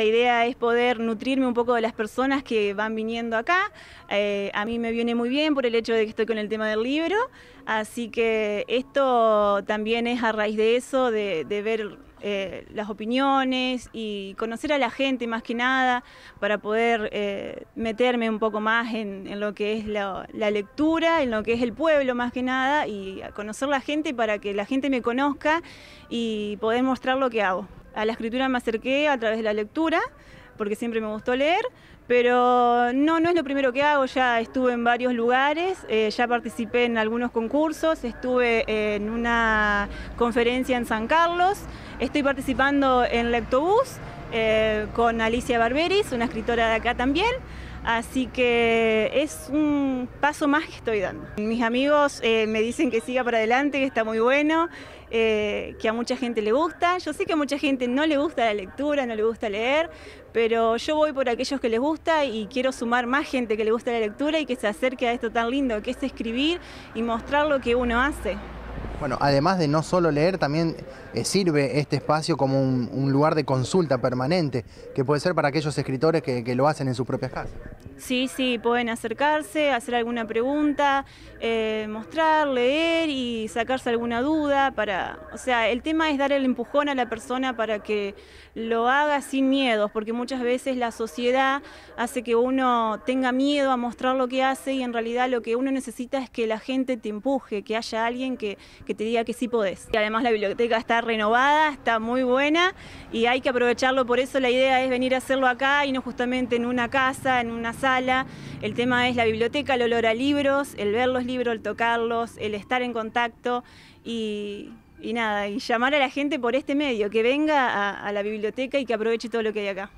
La idea es poder nutrirme un poco de las personas que van viniendo acá. Eh, a mí me viene muy bien por el hecho de que estoy con el tema del libro, así que esto también es a raíz de eso, de, ver eh, las opiniones y conocer a la gente más que nada para poder eh, meterme un poco más en, lo que es la, la, lectura, en lo que es el pueblo más que nada y conocer la gente para que la gente me conozca y poder mostrar lo que hago a la escritura me acerqué a través de la lectura, porque siempre me gustó leer, pero no, no es lo primero que hago, ya estuve en varios lugares, eh, ya participé en algunos concursos, estuve en una conferencia en San Carlos, estoy participando en Lectobús eh, con Alicia Barberis, una escritora de acá también. Así que es un paso más que estoy dando. Mis amigos eh, me dicen que siga para adelante, que está muy bueno, eh, que a mucha gente le gusta. Yo sé que a mucha gente no le gusta la lectura, no le gusta leer, pero yo voy por aquellos que les gusta y quiero sumar más gente que le gusta la lectura y que se acerque a esto tan lindo que es escribir y mostrar lo que uno hace. Bueno, además de no solo leer, también eh, sirve este espacio como un, lugar de consulta permanente, que puede ser para aquellos escritores que, que lo hacen en sus propias casas. Sí, sí, pueden acercarse, hacer alguna pregunta, eh, mostrar, leer y sacarse alguna duda para, o sea, el tema es dar el empujón a la persona para que lo haga sin miedos, porque muchas veces la sociedad hace que uno tenga miedo a mostrar lo que hace y en realidad lo que uno necesita es que la gente te empuje, que haya alguien que, que te diga que sí podés. Y además la biblioteca está renovada, está muy buena y hay que aprovecharlo, por eso la idea es venir a hacerlo acá y no justamente en una casa, en una sala el tema es la biblioteca, el olor a libros, el ver los libros, el tocarlos, el estar en contacto y, nada, y llamar a la gente por este medio, que venga a la biblioteca y que aproveche todo lo que hay acá.